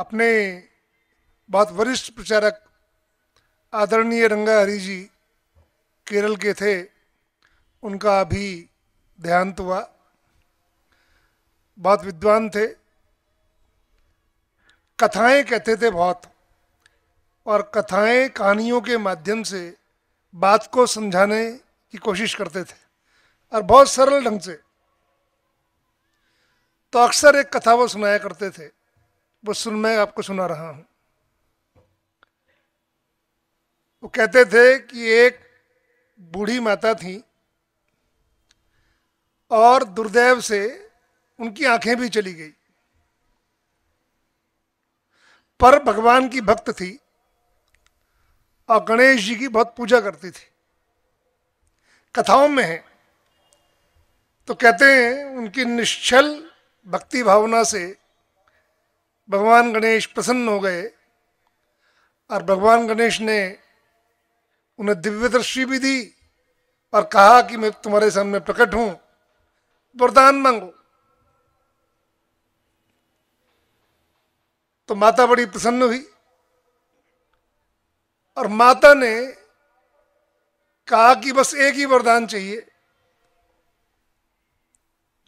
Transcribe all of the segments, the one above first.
अपने बहुत वरिष्ठ प्रचारक आदरणीय रंगा हरी जी केरल के थे उनका भी देहांत हुआ बहुत विद्वान थे कथाएं कहते थे बहुत और कथाएं कहानियों के माध्यम से बात को समझाने की कोशिश करते थे और बहुत सरल ढंग से तो अक्सर एक कथा वो सुनाया करते थे वो सुन मैं आपको सुना रहा हूं वो कहते थे कि एक बूढ़ी माता थी और दुर्दैव से उनकी आंखें भी चली गई पर भगवान की भक्त थी और गणेश जी की बहुत पूजा करती थी कथाओं में है तो कहते हैं उनकी निश्चल भक्ति भावना से भगवान गणेश प्रसन्न हो गए और भगवान गणेश ने उन्हें दिव्य दृष्टि भी दी और कहा कि मैं तुम्हारे सामने प्रकट हूं वरदान मांगो तो माता बड़ी प्रसन्न हुई और माता ने कहा कि बस एक ही वरदान चाहिए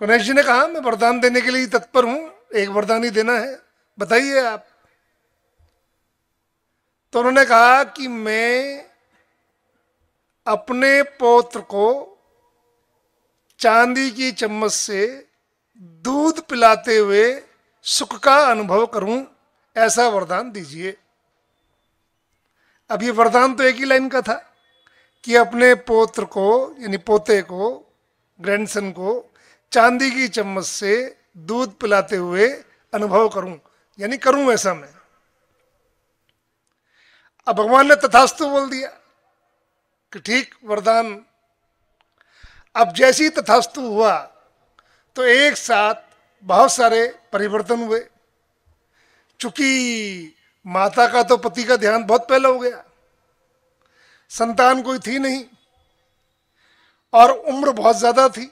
गणेश जी ने कहा मैं वरदान देने के लिए तत्पर हूं एक वरदान ही देना है बताइए आप तो उन्होंने कहा कि मैं अपने पौत्र को चांदी की चम्मच से दूध पिलाते हुए सुख का अनुभव करूं ऐसा वरदान दीजिए अब ये वरदान तो एक ही लाइन का था कि अपने पोत्र को यानी पोते को ग्रैंडसन को चांदी की चम्मच से दूध पिलाते हुए अनुभव करूं यानी करूं ऐसा मैं अब भगवान ने तथास्तु बोल दिया कि ठीक वरदान अब जैसी तथास्तु हुआ तो एक साथ बहुत सारे परिवर्तन हुए चूंकि माता का तो पति का ध्यान बहुत पहले हो गया संतान कोई थी नहीं और उम्र बहुत ज्यादा थी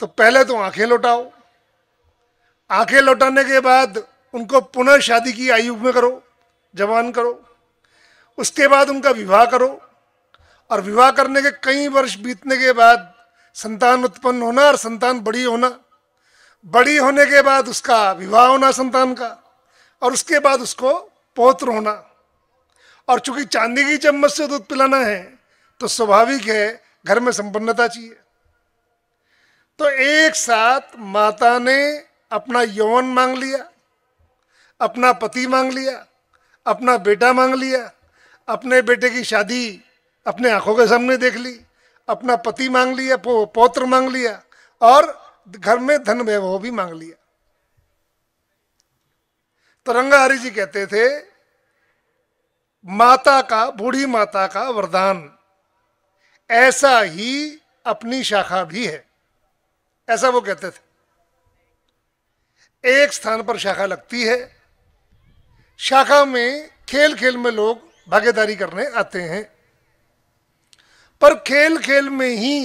तो पहले तो आंखें लौटाओ आंखें लौटाने के बाद उनको पुनः शादी की आयु में करो जवान करो उसके बाद उनका विवाह करो और विवाह करने के कई वर्ष बीतने के बाद संतान उत्पन्न होना और संतान बड़ी होना बड़ी होने के बाद उसका विवाह होना संतान का और उसके बाद उसको पौत्र होना और चूंकि चांदी की चम्मच से दूध पिलाना है तो स्वाभाविक है घर में संपन्नता चाहिए तो एक साथ माता ने अपना यौवन मांग लिया अपना पति मांग लिया अपना बेटा मांग लिया अपने बेटे की शादी अपने आंखों के सामने देख ली अपना पति मांग लिया पो, पौत्र मांग लिया और घर में धन वैभव भी मांग लिया तो रंगा हरि जी कहते थे माता का बूढ़ी माता का वरदान ऐसा ही अपनी शाखा भी है ऐसा वो कहते थे एक स्थान पर शाखा लगती है शाखा में खेल खेल में लोग भागीदारी करने आते हैं पर खेल खेल में ही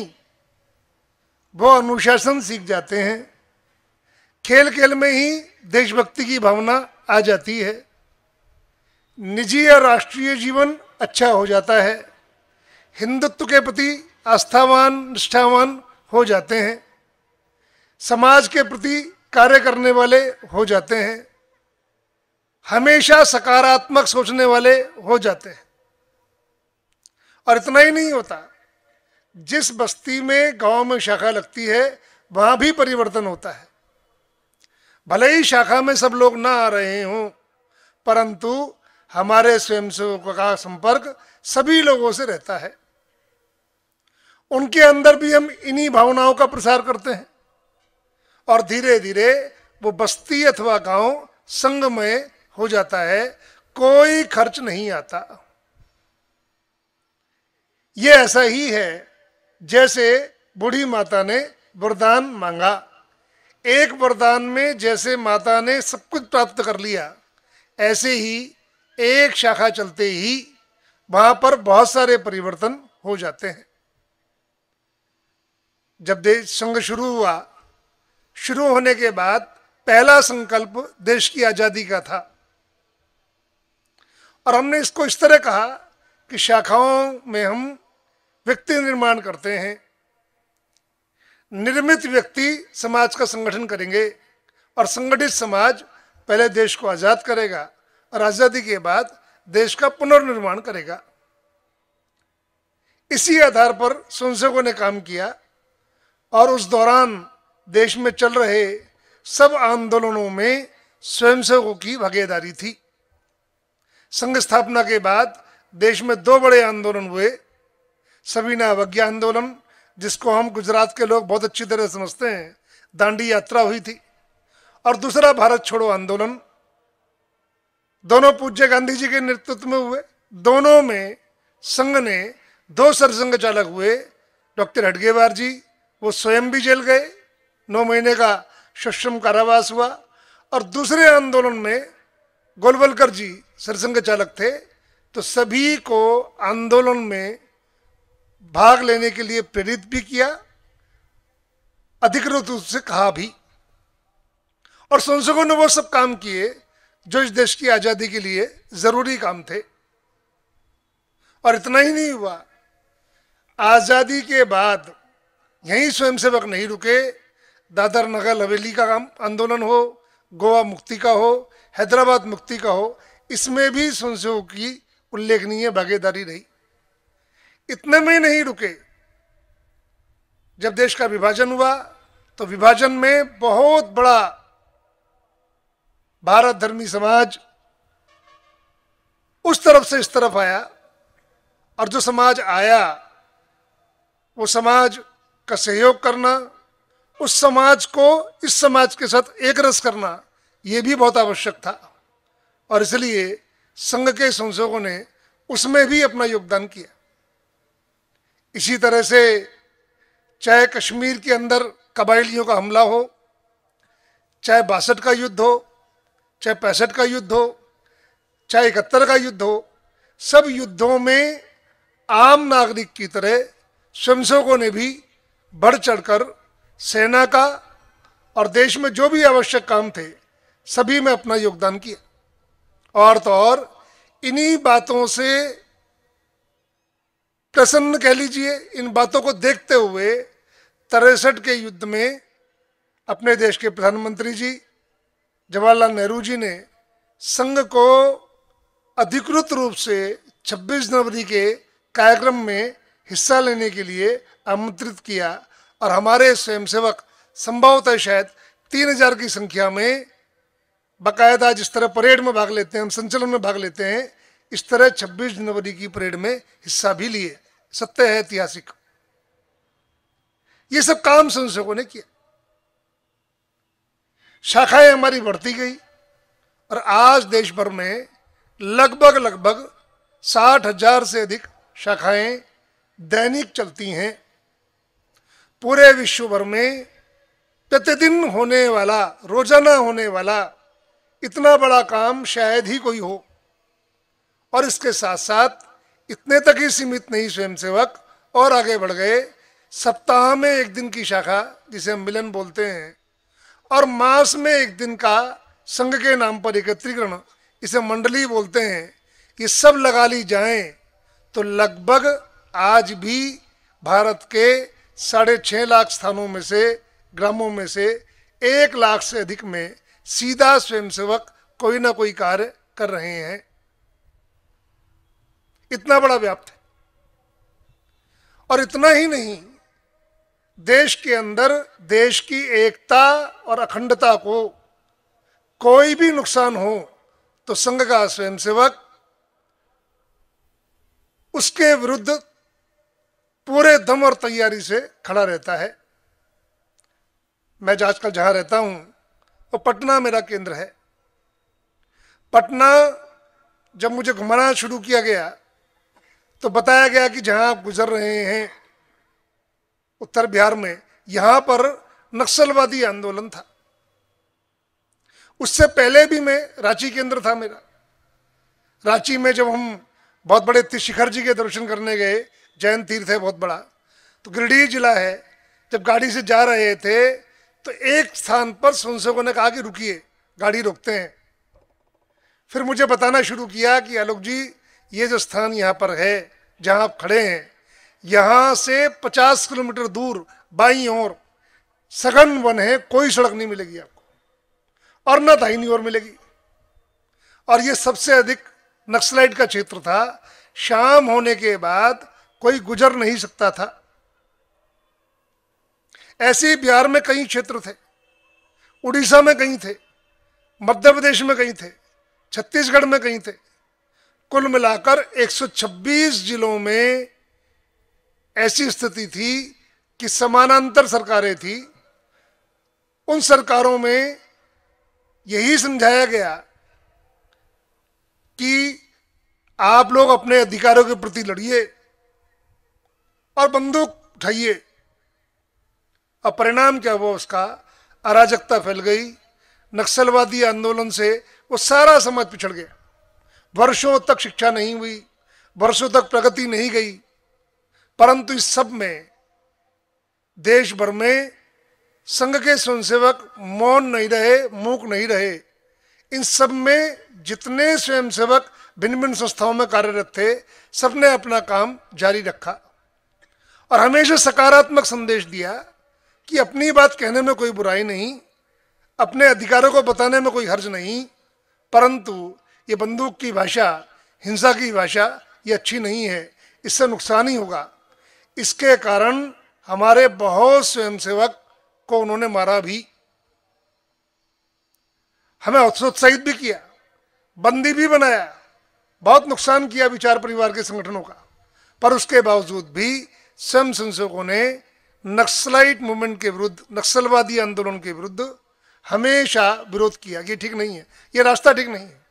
वो अनुशासन सीख जाते हैं खेल खेल में ही देशभक्ति की भावना आ जाती है निजी या राष्ट्रीय जीवन अच्छा हो जाता है हिंदुत्व के प्रति आस्थावान निष्ठावान हो जाते हैं समाज के प्रति कार्य करने वाले हो जाते हैं हमेशा सकारात्मक सोचने वाले हो जाते हैं और इतना ही नहीं होता जिस बस्ती में गांव में शाखा लगती है वहां भी परिवर्तन होता है भले ही शाखा में सब लोग ना आ रहे हों परंतु हमारे स्वयंसेवकों का संपर्क सभी लोगों से रहता है उनके अंदर भी हम इन्हीं भावनाओं का प्रसार करते हैं और धीरे धीरे वो बस्ती अथवा गांव संगमय हो जाता है कोई खर्च नहीं आता ये ऐसा ही है जैसे बूढ़ी माता ने वरदान मांगा एक वरदान में जैसे माता ने सब कुछ प्राप्त कर लिया ऐसे ही एक शाखा चलते ही वहां पर बहुत सारे परिवर्तन हो जाते हैं जब देश संघ शुरू हुआ शुरू होने के बाद पहला संकल्प देश की आज़ादी का था और हमने इसको इस तरह कहा कि शाखाओं में हम व्यक्ति निर्माण करते हैं निर्मित व्यक्ति समाज का संगठन करेंगे और संगठित समाज पहले देश को आज़ाद करेगा और आज़ादी के बाद देश का पुनर्निर्माण करेगा इसी आधार पर संसदों ने काम किया और उस दौरान देश में चल रहे सब आंदोलनों में स्वयंसेवकों की भागीदारी थी संघ स्थापना के बाद देश में दो बड़े आंदोलन हुए सवीना अवज्ञा आंदोलन जिसको हम गुजरात के लोग बहुत अच्छी तरह समझते हैं दांडी यात्रा हुई थी और दूसरा भारत छोड़ो आंदोलन दोनों पूज्य गांधी जी के नेतृत्व में हुए दोनों में संघ ने दो सरसंघ चालक हुए डॉक्टर हडगेवार जी वो स्वयं भी जेल गए नौ महीने का सश्रम कारावास हुआ और दूसरे आंदोलन में गोलवलकर जी सरसंघ चालक थे तो सभी को आंदोलन में भाग लेने के लिए प्रेरित भी किया अधिकृत रूप से कहा भी और संसदों ने वो सब काम किए जो इस देश की आज़ादी के लिए ज़रूरी काम थे और इतना ही नहीं हुआ आज़ादी के बाद यहीं स्वयंसेवक नहीं रुके दादर नगर हवेली का काम आंदोलन हो गोवा मुक्ति का हो हैदराबाद मुक्ति का हो इसमें भी सुनसेव की उल्लेखनीय भागीदारी रही इतने में नहीं रुके जब देश का विभाजन हुआ तो विभाजन में बहुत बड़ा भारत धर्मी समाज उस तरफ से इस तरफ आया और जो समाज आया वो समाज का सहयोग करना उस समाज को इस समाज के साथ एक रस करना ये भी बहुत आवश्यक था और इसलिए संघ के संसदों ने उसमें भी अपना योगदान किया इसी तरह से चाहे कश्मीर के अंदर कबायलियों का हमला हो चाहे बासठ का युद्ध हो चाहे पैंसठ का युद्ध हो चाहे इकहत्तर का युद्ध हो सब युद्धों में आम नागरिक की तरह स्वयंसेवकों ने भी बढ़ चढ़कर सेना का और देश में जो भी आवश्यक काम थे सभी में अपना योगदान किया और तो और इन्हीं बातों से प्रसन्न कह लीजिए इन बातों को देखते हुए तिरसठ के युद्ध में अपने देश के प्रधानमंत्री जी जवाहरलाल नेहरू जी ने संघ को अधिकृत रूप से 26 जनवरी के कार्यक्रम में हिस्सा लेने के लिए आमंत्रित किया और हमारे स्वयंसेवक संभवतः शायद 3000 की संख्या में बाकायदा जिस तरह परेड में भाग लेते हैं हम संचलन में भाग लेते हैं इस तरह 26 जनवरी की परेड में हिस्सा भी लिए सत्य है ऐतिहासिक ये सब काम संसदों ने किया शाखाएं हमारी बढ़ती गई और आज देश भर में लगभग लगभग साठ हजार से अधिक शाखाएं दैनिक चलती हैं पूरे विश्व भर में प्रतिदिन होने वाला रोजाना होने वाला इतना बड़ा काम शायद ही कोई हो और इसके साथ साथ इतने तक ही सीमित नहीं स्वयंसेवक और आगे बढ़ गए सप्ताह में एक दिन की शाखा जिसे हम मिलन बोलते हैं और मास में एक दिन का संघ के नाम पर एकत्रीकरण इसे मंडली बोलते हैं ये सब लगा ली जाए तो लगभग आज भी भारत के साढ़े छः लाख स्थानों में से ग्रामों में से एक लाख से अधिक में सीधा स्वयंसेवक कोई ना कोई कार्य कर रहे हैं इतना बड़ा व्याप्त है और इतना ही नहीं देश के अंदर देश की एकता और अखंडता को कोई भी नुकसान हो तो संघ का स्वयंसेवक उसके विरुद्ध पूरे दम और तैयारी से खड़ा रहता है मैं आजकल जहां रहता हूं और पटना मेरा केंद्र है पटना जब मुझे घुमाना शुरू किया गया तो बताया गया कि जहां आप गुजर रहे हैं उत्तर बिहार में यहां पर नक्सलवादी आंदोलन था उससे पहले भी मैं रांची केंद्र था मेरा रांची में जब हम बहुत बड़े शिखर जी के दर्शन करने गए जैन तीर्थ है बहुत बड़ा तो गिरडीह जिला है जब गाड़ी से जा रहे थे तो एक स्थान पर संशोकों ने कहा कि रुकिए गाड़ी रोकते हैं फिर मुझे बताना शुरू किया कि आलोक जी ये जो स्थान यहाँ पर है जहाँ आप खड़े हैं यहाँ से 50 किलोमीटर दूर बाई और सघन वन है कोई सड़क नहीं मिलेगी आपको और ना दाहिनी ओर मिलेगी और ये सबसे अधिक नक्सलाइट का क्षेत्र था शाम होने के बाद कोई गुजर नहीं सकता था ऐसे ही बिहार में कई क्षेत्र थे उड़ीसा में कहीं थे मध्य प्रदेश में कहीं थे छत्तीसगढ़ में कहीं थे कुल मिलाकर 126 जिलों में ऐसी स्थिति थी कि समानांतर सरकारें थी उन सरकारों में यही समझाया गया कि आप लोग अपने अधिकारों के प्रति लड़िए और बंदूक उठाइए और परिणाम क्या हुआ उसका अराजकता फैल गई नक्सलवादी आंदोलन से वो सारा समाज पिछड़ गया वर्षों तक शिक्षा नहीं हुई वर्षों तक प्रगति नहीं गई परंतु इस सब में देश भर में संघ के स्वयंसेवक मौन नहीं रहे मूक नहीं रहे इन सब में जितने स्वयंसेवक भिन्न भिन्न संस्थाओं में कार्यरत थे सबने अपना काम जारी रखा और हमेशा सकारात्मक संदेश दिया कि अपनी बात कहने में कोई बुराई नहीं अपने अधिकारों को बताने में कोई हर्ज नहीं परंतु ये बंदूक की भाषा हिंसा की भाषा ये अच्छी नहीं है इससे नुकसान ही होगा इसके कारण हमारे बहुत स्वयंसेवक को उन्होंने मारा भी हमें हतोत्साहित भी किया बंदी भी बनाया बहुत नुकसान किया विचार परिवार के संगठनों का पर उसके बावजूद भी स्वयं संसेवकों ने नक्सलाइट मूवमेंट के विरुद्ध नक्सलवादी आंदोलन के विरुद्ध हमेशा विरोध किया ये ठीक नहीं है ये रास्ता ठीक नहीं है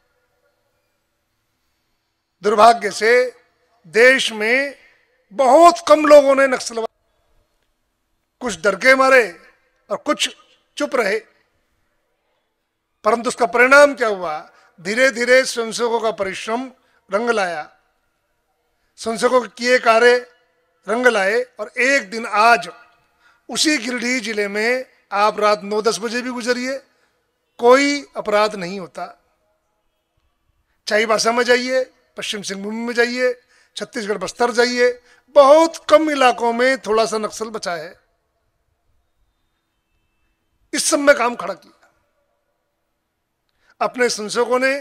दुर्भाग्य से देश में बहुत कम लोगों ने नक्सलवाद कुछ डर के मारे और कुछ चुप रहे परंतु उसका परिणाम क्या हुआ धीरे धीरे संसदों का परिश्रम रंग लाया संसदों के किए कार्य रंग लाए और एक दिन आज उसी गिरडीह जिले में आप रात नौ दस बजे भी गुजरिए कोई अपराध नहीं होता चाईबासा में जाइए पश्चिम सिंहभूम में जाइए छत्तीसगढ़ बस्तर जाइए बहुत कम इलाकों में थोड़ा सा नक्सल बचा है इस सब में काम खड़ा किया अपने संशोकों ने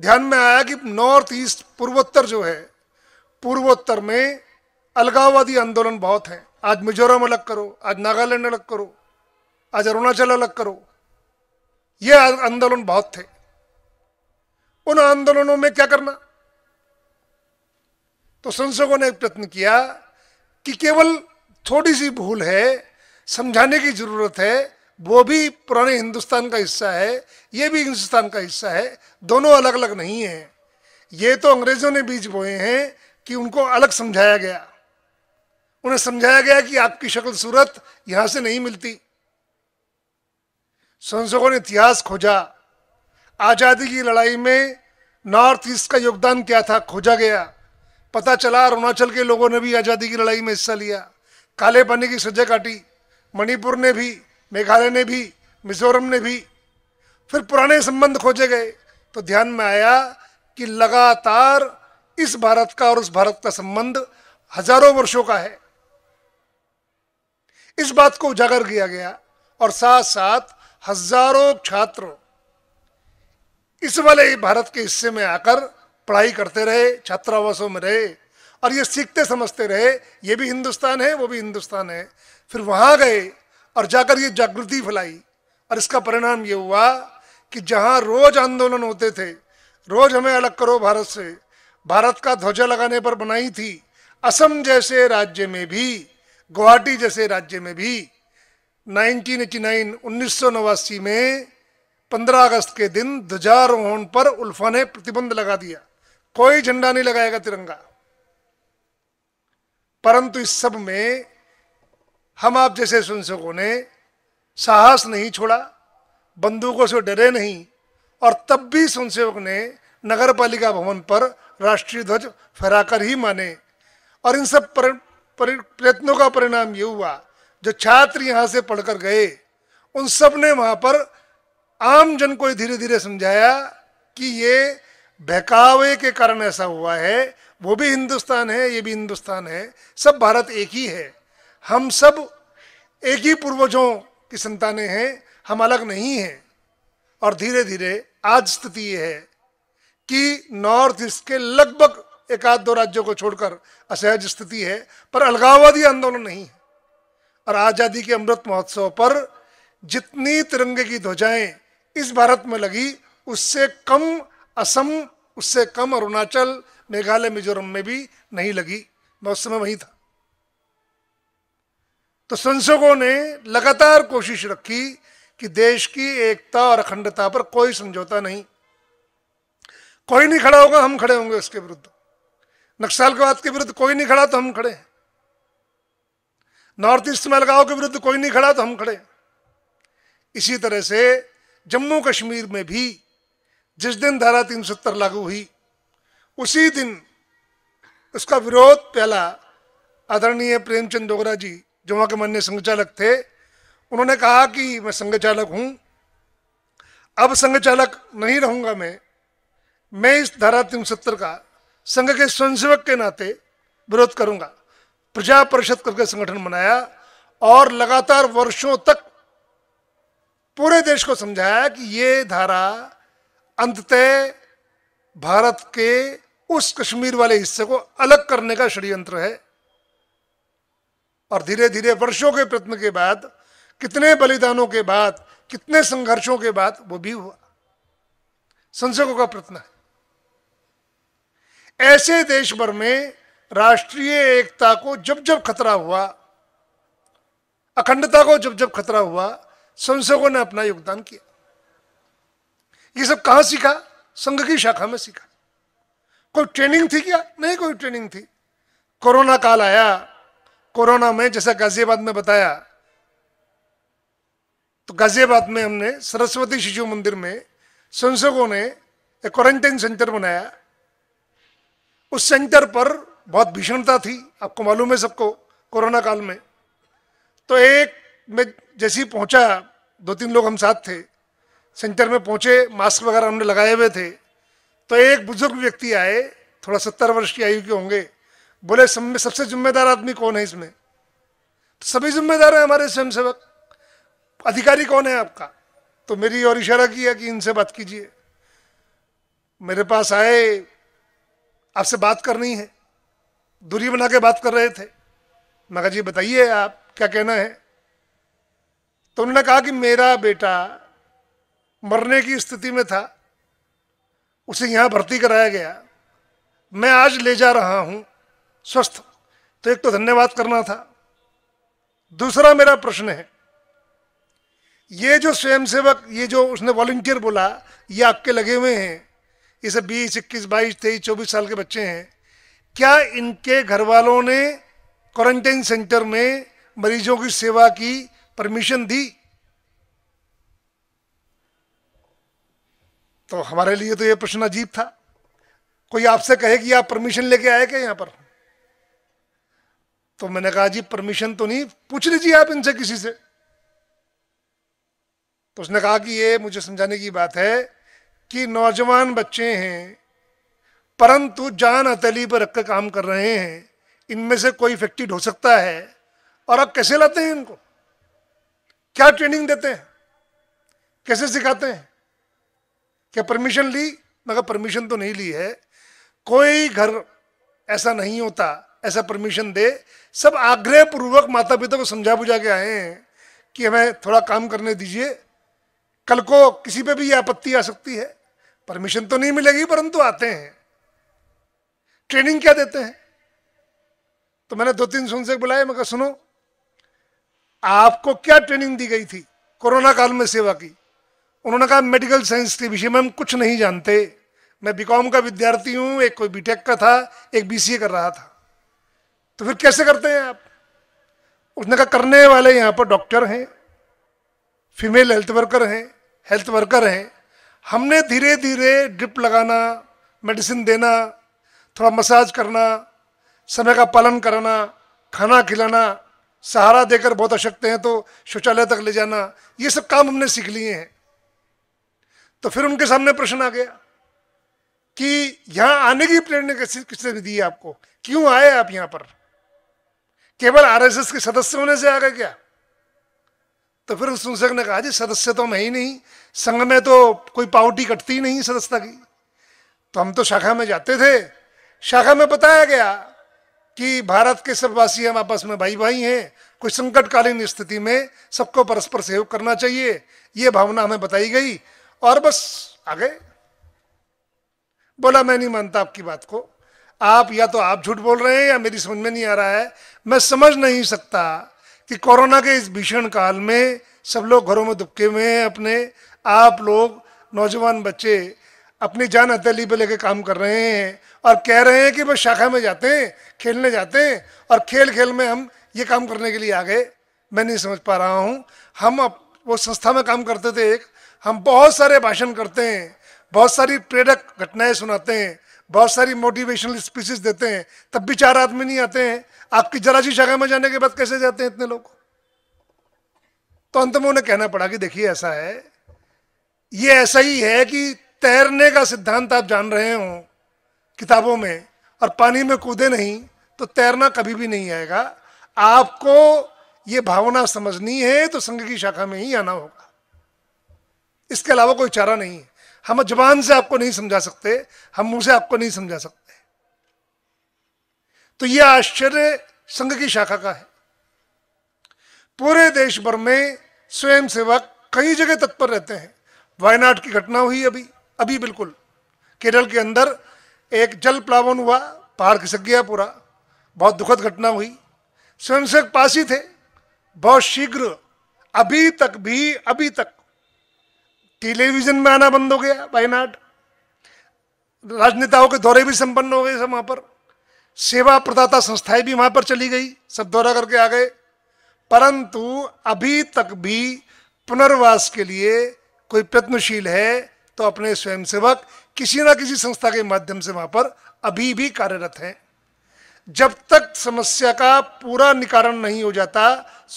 ध्यान में आया कि नॉर्थ ईस्ट पूर्वोत्तर जो है पूर्वोत्तर में अलगाववादी आंदोलन बहुत हैं आज मिजोरम अलग करो आज नागालैंड अलग करो आज अरुणाचल अलग करो ये आंदोलन बहुत थे उन आंदोलनों में क्या करना तो संसदों ने प्रयत्न किया कि केवल थोड़ी सी भूल है समझाने की जरूरत है वो भी पुराने हिंदुस्तान का हिस्सा है ये भी हिंदुस्तान का हिस्सा है दोनों अलग अलग नहीं है ये तो अंग्रेजों ने बीज बोए हैं कि उनको अलग समझाया गया उन्हें समझाया गया कि आपकी शक्ल सूरत यहां से नहीं मिलती संसदों ने इतिहास खोजा आज़ादी की लड़ाई में नॉर्थ ईस्ट का योगदान क्या था खोजा गया पता चला अरुणाचल के लोगों ने भी आज़ादी की लड़ाई में हिस्सा लिया काले पानी की सजा काटी मणिपुर ने भी मेघालय ने भी मिजोरम ने भी फिर पुराने संबंध खोजे गए तो ध्यान में आया कि लगातार इस भारत का और उस भारत का संबंध हजारों वर्षों का है इस बात को उजागर किया गया और साथ साथ हजारों छात्र इस वाले भारत के हिस्से में आकर पढ़ाई करते रहे छात्रावासों में रहे और ये सीखते समझते रहे ये भी हिंदुस्तान है वो भी हिंदुस्तान है फिर वहाँ गए और जाकर ये जागृति फैलाई और इसका परिणाम ये हुआ कि जहाँ रोज आंदोलन होते थे रोज हमें अलग करो भारत से भारत का ध्वजा लगाने पर बनाई थी असम जैसे राज्य में भी गुवाहाटी जैसे राज्य में भी 1989 1989 में 15 अगस्त के दिन ध्वजारोहण पर उल्फा ने प्रतिबंध लगा दिया कोई झंडा नहीं लगाएगा तिरंगा परंतु इस सब में हम आप जैसे संसकों ने साहस नहीं छोड़ा बंदूकों से डरे नहीं और तब भी स्वयंसेवक ने नगर पालिका भवन पर राष्ट्रीय ध्वज फहराकर ही माने और इन सब पर प्रयत्नों का परिणाम ये हुआ जो छात्र यहाँ से पढ़कर गए उन सब ने वहाँ पर आम जन को धीरे धीरे समझाया कि ये बहकावे के कारण ऐसा हुआ है वो भी हिंदुस्तान है ये भी हिंदुस्तान है सब भारत एक ही है हम सब एक ही पूर्वजों की संतानें हैं हम अलग नहीं हैं और धीरे धीरे आज स्थिति ये है कि नॉर्थ ईस्ट के लगभग एक आध दो राज्यों को छोड़कर असहज स्थिति है पर अलगाववादी आंदोलन नहीं है और आज़ादी के अमृत महोत्सव पर जितनी तिरंगे की ध्वजाएं इस भारत में लगी उससे कम असम उससे कम अरुणाचल मेघालय मिजोरम में भी नहीं लगी मैं उस समय वहीं था तो संसदों ने लगातार कोशिश रखी कि देश की एकता और अखंडता पर कोई समझौता नहीं कोई नहीं खड़ा होगा हम खड़े होंगे उसके विरुद्ध नक्सलवाद के विरुद्ध कोई नहीं खड़ा तो हम खड़े नॉर्थ ईस्ट में अलगाव के विरुद्ध कोई नहीं खड़ा तो हम खड़े इसी तरह से जम्मू कश्मीर में भी जिस दिन धारा तीन सत्तर लागू हुई उसी दिन उसका विरोध पहला आदरणीय प्रेमचंद डोगरा जी जो वहाँ के मान्य संघचालक थे उन्होंने कहा कि मैं संघ चालक हूँ अब संघ चालक नहीं रहूँगा मैं मैं इस धारा तीन सत्तर का संघ के स्वयंसेवक के नाते विरोध करूंगा प्रजा परिषद करके संगठन बनाया और लगातार वर्षों तक पूरे देश को समझाया कि ये धारा अंततः भारत के उस कश्मीर वाले हिस्से को अलग करने का षड्यंत्र है और धीरे धीरे वर्षों के प्रयत्न के बाद कितने बलिदानों के बाद कितने संघर्षों के बाद वो भी हुआ संसदों का प्रयत्न है ऐसे देश भर में राष्ट्रीय एकता को जब जब खतरा हुआ अखंडता को जब जब खतरा हुआ संसदों ने अपना योगदान किया ये सब कहां सीखा संघ की शाखा में सीखा कोई ट्रेनिंग थी क्या नहीं कोई ट्रेनिंग थी कोरोना काल आया कोरोना में जैसा गाजियाबाद में बताया तो गाजियाबाद में हमने सरस्वती शिशु मंदिर में संसदों ने एक क्वारंटाइन सेंटर बनाया उस सेंटर पर बहुत भीषणता थी आपको मालूम है सबको कोरोना काल में तो एक मैं जैसे ही पहुंचा दो तीन लोग हम साथ थे सेंटर में पहुंचे मास्क वगैरह हमने लगाए हुए थे तो एक बुजुर्ग व्यक्ति आए थोड़ा सत्तर वर्ष की आयु के होंगे बोले सब सबसे जिम्मेदार आदमी कौन है इसमें तो सभी जिम्मेदार हैं हमारे स्वयंसेवक अधिकारी कौन है आपका तो मेरी और इशारा किया कि इनसे बात कीजिए मेरे पास आए आपसे बात करनी है दूरी बना के बात कर रहे थे मगर जी बताइए आप क्या कहना है तो उन्होंने कहा कि मेरा बेटा मरने की स्थिति में था उसे यहाँ भर्ती कराया गया मैं आज ले जा रहा हूँ स्वस्थ तो एक तो धन्यवाद करना था दूसरा मेरा प्रश्न है ये जो स्वयंसेवक ये जो उसने वॉल्टियर बोला ये आपके लगे हुए हैं ये सब बीस इक्कीस बाईस तेईस चौबीस साल के बच्चे हैं क्या इनके घर वालों ने क्वारंटाइन सेंटर में मरीजों की सेवा की परमिशन दी तो हमारे लिए तो यह प्रश्न अजीब था कोई आपसे कहे कि आप परमिशन लेके आए क्या यहां पर तो मैंने कहा जी परमिशन तो नहीं पूछ लीजिए आप इनसे किसी से तो उसने कहा कि ये मुझे समझाने की बात है कि नौजवान बच्चे हैं परंतु जान हथेली पर रखकर काम कर रहे हैं इनमें से कोई इफेक्टेड हो सकता है और आप कैसे लाते हैं इनको क्या ट्रेनिंग देते हैं कैसे सिखाते हैं क्या परमिशन ली मगर परमिशन तो नहीं ली है कोई घर ऐसा नहीं होता ऐसा परमिशन दे सब आग्रह पूर्वक माता पिता को समझा बुझा के आए हैं कि हमें थोड़ा काम करने दीजिए कल को किसी पे भी ये आपत्ति आ सकती है परमिशन तो नहीं मिलेगी परंतु आते हैं ट्रेनिंग क्या देते हैं तो मैंने दो तीन सुन से बुलाया मैं कहा सुनो आपको क्या ट्रेनिंग दी गई थी कोरोना काल में सेवा की उन्होंने कहा मेडिकल साइंस के विषय में हम कुछ नहीं जानते मैं बीकॉम का विद्यार्थी हूं एक कोई बीटेक का था एक बीसीए कर रहा था तो फिर कैसे करते हैं आप उसने कहा करने वाले यहां पर डॉक्टर हैं फीमेल हेल्थ वर्कर हैं हेल्थ वर्कर हैं हमने धीरे धीरे ड्रिप लगाना मेडिसिन देना थोड़ा मसाज करना समय का पालन करना खाना खिलाना सहारा देकर बहुत अशक्त हैं तो शौचालय तक ले जाना ये सब काम हमने सीख लिए हैं तो फिर उनके सामने प्रश्न आ गया कि यहाँ आने की प्रेरणा किसने किसने दी है आपको क्यों आए आप यहाँ पर केवल आरएसएस के सदस्य होने से आ गए क्या तो फिर उस संसद ने कहा जी सदस्य तो हम है ही नहीं संघ में तो कोई पावटी कटती ही नहीं सदस्यता की तो हम तो शाखा में जाते थे शाखा में बताया गया कि भारत के सब वासी हम आपस में भाई भाई हैं कुछ संकटकालीन स्थिति में सबको परस्पर सहयोग करना चाहिए ये भावना हमें बताई गई और बस आ गए बोला मैं नहीं मानता आपकी बात को आप या तो आप झूठ बोल रहे हैं या मेरी समझ में नहीं आ रहा है मैं समझ नहीं सकता कि कोरोना के इस भीषण काल में सब लोग घरों में दुबके हुए हैं अपने आप लोग नौजवान बच्चे अपनी जान हथेली पर लेके काम कर रहे हैं और कह रहे हैं कि बस शाखा में जाते हैं खेलने जाते हैं और खेल खेल में हम ये काम करने के लिए आ गए मैं नहीं समझ पा रहा हूँ हम वो संस्था में काम करते थे एक हम बहुत सारे भाषण करते हैं बहुत सारी प्रेरक घटनाएं सुनाते हैं बहुत सारी मोटिवेशनल स्पीचेस देते हैं तब भी चार आदमी नहीं आते हैं आपकी जरा सी जगह में जाने के बाद कैसे जाते हैं इतने लोग तो अंत में उन्हें कहना पड़ा कि देखिए ऐसा है ये ऐसा ही है कि तैरने का सिद्धांत आप जान रहे हो किताबों में और पानी में कूदे नहीं तो तैरना कभी भी नहीं आएगा आपको ये भावना समझनी है तो संघ की शाखा में ही आना होगा इसके अलावा कोई चारा नहीं है हम जबान से आपको नहीं समझा सकते हम मुंह से आपको नहीं समझा सकते तो यह आश्चर्य संघ की शाखा का है पूरे देश भर में स्वयं सेवक कई जगह तत्पर रहते हैं वायनाड की घटना हुई अभी अभी बिल्कुल केरल के अंदर एक जल प्लावन हुआ पहाड़ खिसक गया पूरा बहुत दुखद घटना हुई स्वयंसेवक पास ही थे बहुत शीघ्र अभी तक भी अभी तक टेलीविजन में आना बंद हो गया वायनाड राजनेताओं के दौरे भी संपन्न हो गए सब वहाँ पर सेवा प्रदाता संस्थाएं भी वहाँ पर चली गई सब दौरा करके आ गए परंतु अभी तक भी पुनर्वास के लिए कोई प्रयत्नशील है तो अपने स्वयंसेवक किसी ना किसी संस्था के माध्यम से वहाँ पर अभी भी कार्यरत हैं जब तक समस्या का पूरा निकारण नहीं हो जाता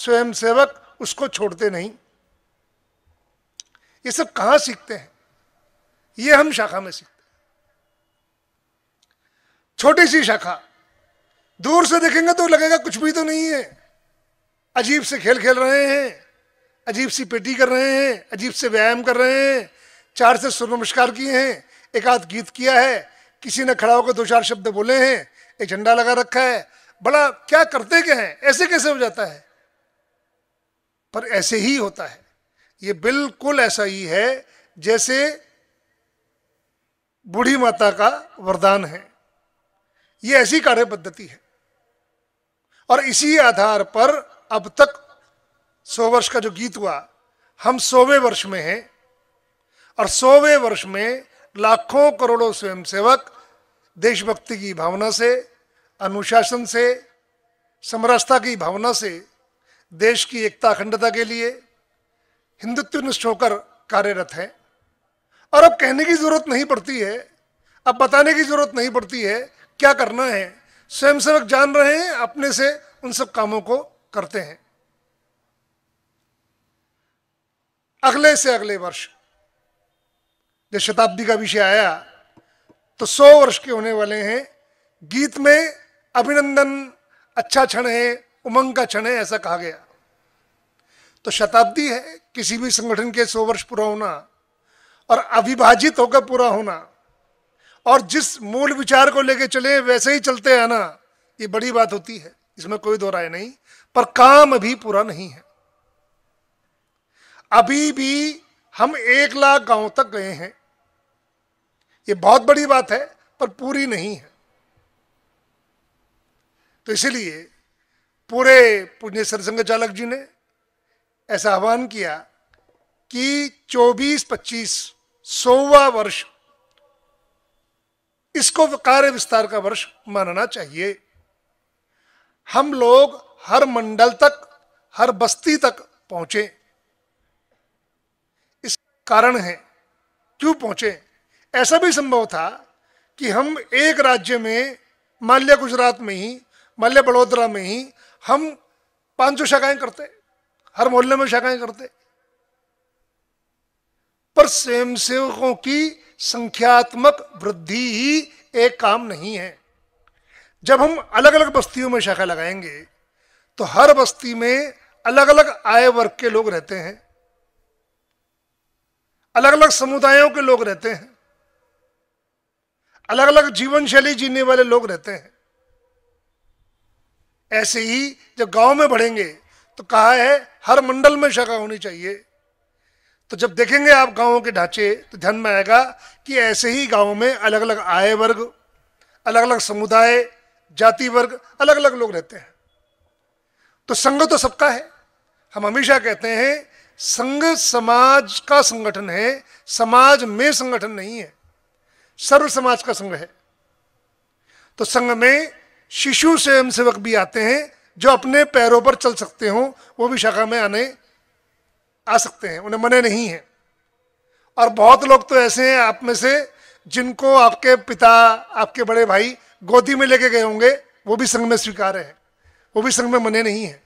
स्वयंसेवक उसको छोड़ते नहीं ये सब कहां सीखते हैं ये हम शाखा में सीखते हैं छोटी सी शाखा दूर से देखेंगे तो लगेगा कुछ भी तो नहीं है अजीब से खेल खेल रहे हैं अजीब सी पेटी कर रहे हैं अजीब से व्यायाम कर रहे हैं चार से सूर्य नमस्कार किए हैं एक आध गीत किया है किसी ने खड़ा होकर दो चार शब्द बोले हैं एक झंडा लगा रखा है बड़ा क्या करते क्या है ऐसे कैसे हो जाता है पर ऐसे ही होता है ये बिल्कुल ऐसा ही है जैसे बूढ़ी माता का वरदान है ये ऐसी कार्य पद्धति है और इसी आधार पर अब तक सौ वर्ष का जो गीत हुआ हम सौवें वर्ष में हैं और सौवें वर्ष में लाखों करोड़ों स्वयंसेवक देशभक्ति की भावना से अनुशासन से समरसता की भावना से देश की एकता अखंडता के लिए हिंदुत्व निष्ठ होकर कार्यरत हैं और अब कहने की जरूरत नहीं पड़ती है अब बताने की जरूरत नहीं पड़ती है क्या करना है स्वयं सेवक जान रहे हैं अपने से उन सब कामों को करते हैं अगले से अगले वर्ष जब शताब्दी का विषय आया तो सौ वर्ष के होने वाले हैं गीत में अभिनंदन अच्छा क्षण है उमंग का क्षण है ऐसा कहा गया तो शताब्दी है किसी भी संगठन के सौ वर्ष पूरा होना और अविभाजित होकर पूरा होना और जिस मूल विचार को लेकर चले वैसे ही चलते आना ये बड़ी बात होती है इसमें कोई दो राय नहीं पर काम अभी पूरा नहीं है अभी भी हम एक लाख गांव तक गए हैं ये बहुत बड़ी बात है पर पूरी नहीं है तो इसलिए पूरे पुण्य सरसंघ चालक जी ने ऐसा आह्वान किया कि 24-25 सोवा वर्ष इसको कार्य विस्तार का वर्ष मानना चाहिए हम लोग हर मंडल तक हर बस्ती तक पहुंचे इस कारण है क्यों पहुंचे ऐसा भी संभव था कि हम एक राज्य में माल्या गुजरात में ही माल्या बड़ोदरा में ही हम पांचों शाखाएं करते हर मोहल्ले में शाखाएं करते पर स्वयं सेवकों की संख्यात्मक वृद्धि ही एक काम नहीं है जब हम अलग अलग बस्तियों में शाखा लगाएंगे तो हर बस्ती में अलग अलग आय वर्ग के लोग रहते हैं अलग अलग समुदायों के लोग रहते हैं अलग अलग जीवन शैली जीने वाले लोग रहते हैं ऐसे ही जब गांव में बढ़ेंगे तो कहा है हर मंडल में शाखा होनी चाहिए तो जब देखेंगे आप गांवों के ढांचे तो ध्यान में आएगा कि ऐसे ही गांव में अलग अलग आय वर्ग अलग अलग समुदाय जाति वर्ग अलग अलग लोग रहते हैं तो संघ तो सबका है हम हमेशा कहते हैं संघ समाज का संगठन है समाज में संगठन नहीं है सर्व समाज का संघ है तो संघ में शिशु स्वयं सेवक भी आते हैं जो अपने पैरों पर चल सकते हों वो भी शाखा में आने आ सकते हैं उन्हें मने नहीं है और बहुत लोग तो ऐसे हैं आप में से जिनको आपके पिता आपके बड़े भाई गोदी में लेके गए होंगे वो भी संघ में स्वीकार है वो भी संघ में मने नहीं है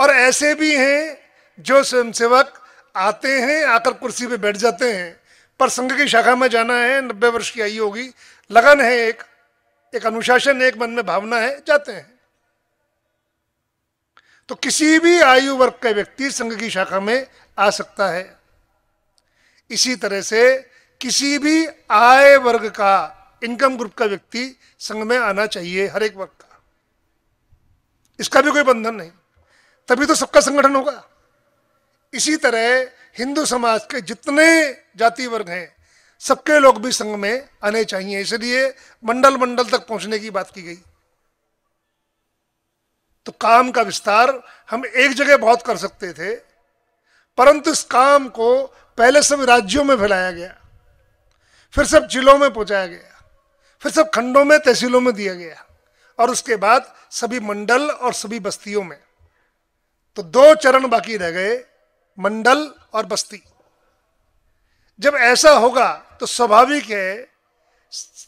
और ऐसे भी हैं जो स्वयंसेवक आते हैं आकर कुर्सी पे बैठ जाते हैं पर संघ की शाखा में जाना है नब्बे वर्ष की आयु होगी लगन है एक एक अनुशासन एक मन में भावना है जाते हैं तो किसी भी आयु वर्ग का व्यक्ति संघ की शाखा में आ सकता है इसी तरह से किसी भी आय वर्ग का इनकम ग्रुप का व्यक्ति संघ में आना चाहिए हर एक वर्ग का इसका भी कोई बंधन नहीं तभी तो सबका संगठन होगा इसी तरह हिंदू समाज के जितने जाति वर्ग हैं सबके लोग भी संघ में आने चाहिए इसलिए मंडल मंडल तक पहुंचने की बात की गई तो काम का विस्तार हम एक जगह बहुत कर सकते थे परंतु इस काम को पहले सब राज्यों में फैलाया गया फिर सब जिलों में पहुंचाया गया फिर सब खंडों में तहसीलों में दिया गया और उसके बाद सभी मंडल और सभी बस्तियों में तो दो चरण बाकी रह गए मंडल और बस्ती जब ऐसा होगा तो स्वाभाविक है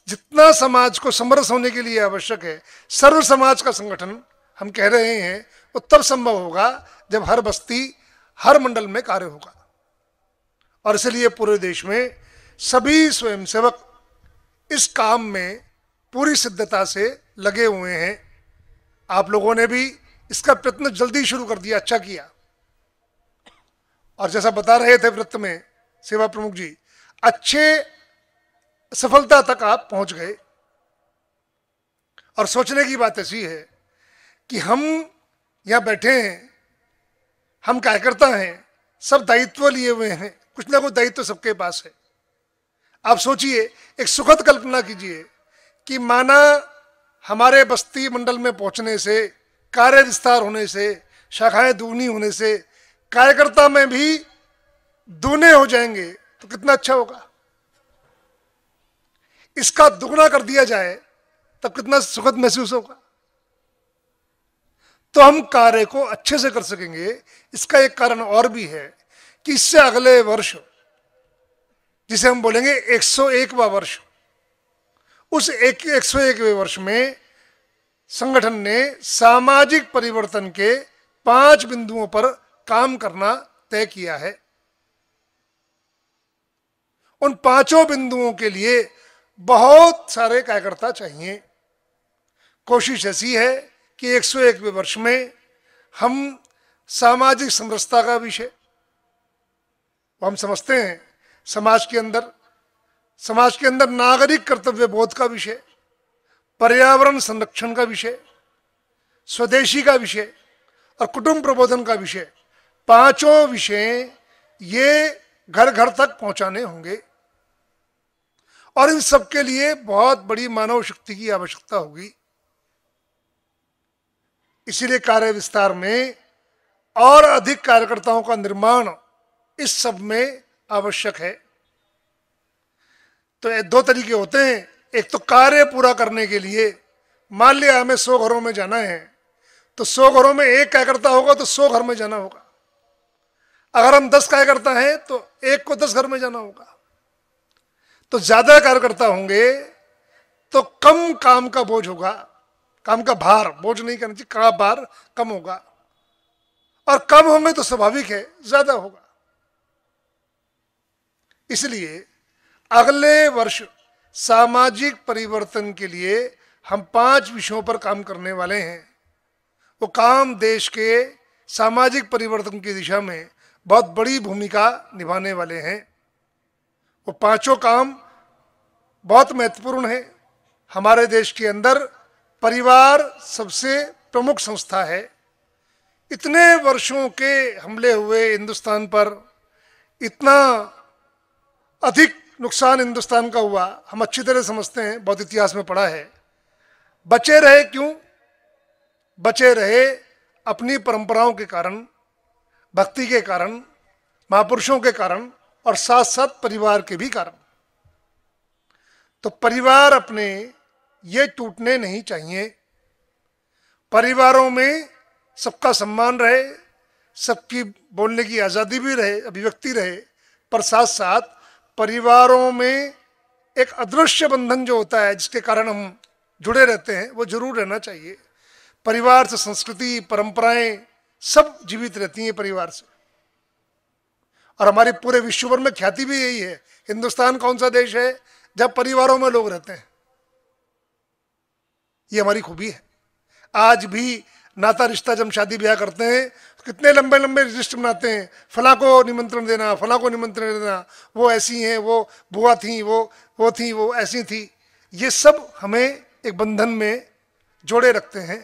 जितना समाज को समरस होने के लिए आवश्यक है सर्व समाज का संगठन हम कह रहे हैं वो तब संभव होगा जब हर बस्ती हर मंडल में कार्य होगा और इसलिए पूरे देश में सभी स्वयंसेवक इस काम में पूरी सिद्धता से लगे हुए हैं आप लोगों ने भी इसका प्रयत्न जल्दी शुरू कर दिया अच्छा किया और जैसा बता रहे थे वृत्त में सेवा प्रमुख जी अच्छे सफलता तक आप पहुंच गए और सोचने की बात ऐसी है कि हम यहाँ बैठे हैं हम कार्यकर्ता हैं सब दायित्व लिए हुए हैं कुछ ना कुछ दायित्व सबके पास है आप सोचिए एक सुखद कल्पना कीजिए कि माना हमारे बस्ती मंडल में पहुंचने से कार्य विस्तार होने से शाखाएं दूनी होने से कार्यकर्ता में भी दूने हो जाएंगे तो कितना अच्छा होगा इसका दुगना कर दिया जाए तब कितना सुखद महसूस होगा तो हम कार्य को अच्छे से कर सकेंगे इसका एक कारण और भी है कि इससे अगले वर्ष जिसे हम बोलेंगे 101वां वर्ष उस एक सौ एकवे वर्ष में संगठन ने सामाजिक परिवर्तन के पांच बिंदुओं पर काम करना तय किया है उन पांचों बिंदुओं के लिए बहुत सारे कार्यकर्ता चाहिए कोशिश ऐसी है कि एकवे वर्ष में हम सामाजिक समरसता का विषय हम समझते हैं समाज के अंदर समाज के अंदर नागरिक कर्तव्य बोध का विषय पर्यावरण संरक्षण का विषय स्वदेशी का विषय और कुटुंब प्रबोधन का विषय पांचों विषय ये घर घर तक पहुंचाने होंगे और इन सबके लिए बहुत बड़ी मानव शक्ति की आवश्यकता होगी इसीलिए कार्य विस्तार में और अधिक कार्यकर्ताओं का निर्माण इस सब में आवश्यक है तो दो तरीके होते हैं एक तो कार्य पूरा करने के लिए मान लिया हमें सौ घरों में जाना है तो सौ घरों में एक कार्यकर्ता होगा तो सौ घर में जाना होगा अगर हम दस कार्यकर्ता हैं तो एक को दस घर में जाना होगा तो ज्यादा कार्यकर्ता होंगे तो कम काम का बोझ होगा काम का भार बोझ नहीं करना चाहिए का भार कम होगा और कम होंगे तो स्वाभाविक है ज्यादा होगा इसलिए अगले वर्ष सामाजिक परिवर्तन के लिए हम पांच विषयों पर काम करने वाले हैं वो काम देश के सामाजिक परिवर्तन की दिशा में बहुत बड़ी भूमिका निभाने वाले हैं वो पांचों काम बहुत महत्वपूर्ण है हमारे देश के अंदर परिवार सबसे प्रमुख संस्था है इतने वर्षों के हमले हुए हिंदुस्तान पर इतना अधिक नुकसान हिंदुस्तान का हुआ हम अच्छी तरह समझते हैं बहुत इतिहास में पढ़ा है बचे रहे क्यों बचे रहे अपनी परंपराओं के कारण भक्ति के कारण महापुरुषों के कारण और साथ साथ परिवार के भी कारण तो परिवार अपने ये टूटने नहीं चाहिए परिवारों में सबका सम्मान रहे सबकी बोलने की आज़ादी भी रहे अभिव्यक्ति रहे पर साथ साथ परिवारों में एक अदृश्य बंधन जो होता है जिसके कारण हम जुड़े रहते हैं वो जरूर रहना चाहिए परिवार से संस्कृति परंपराएं सब जीवित रहती हैं परिवार से और हमारे पूरे विश्व भर में ख्याति भी यही है हिंदुस्तान कौन सा देश है जब परिवारों में लोग रहते हैं ये हमारी खूबी है आज भी नाता रिश्ता जब शादी ब्याह करते हैं तो कितने लंबे लंबे रिश्ते बनाते हैं फला को निमंत्रण देना फला को निमंत्रण देना वो ऐसी हैं वो बुआ थी वो वो थी वो ऐसी थी ये सब हमें एक बंधन में जोड़े रखते हैं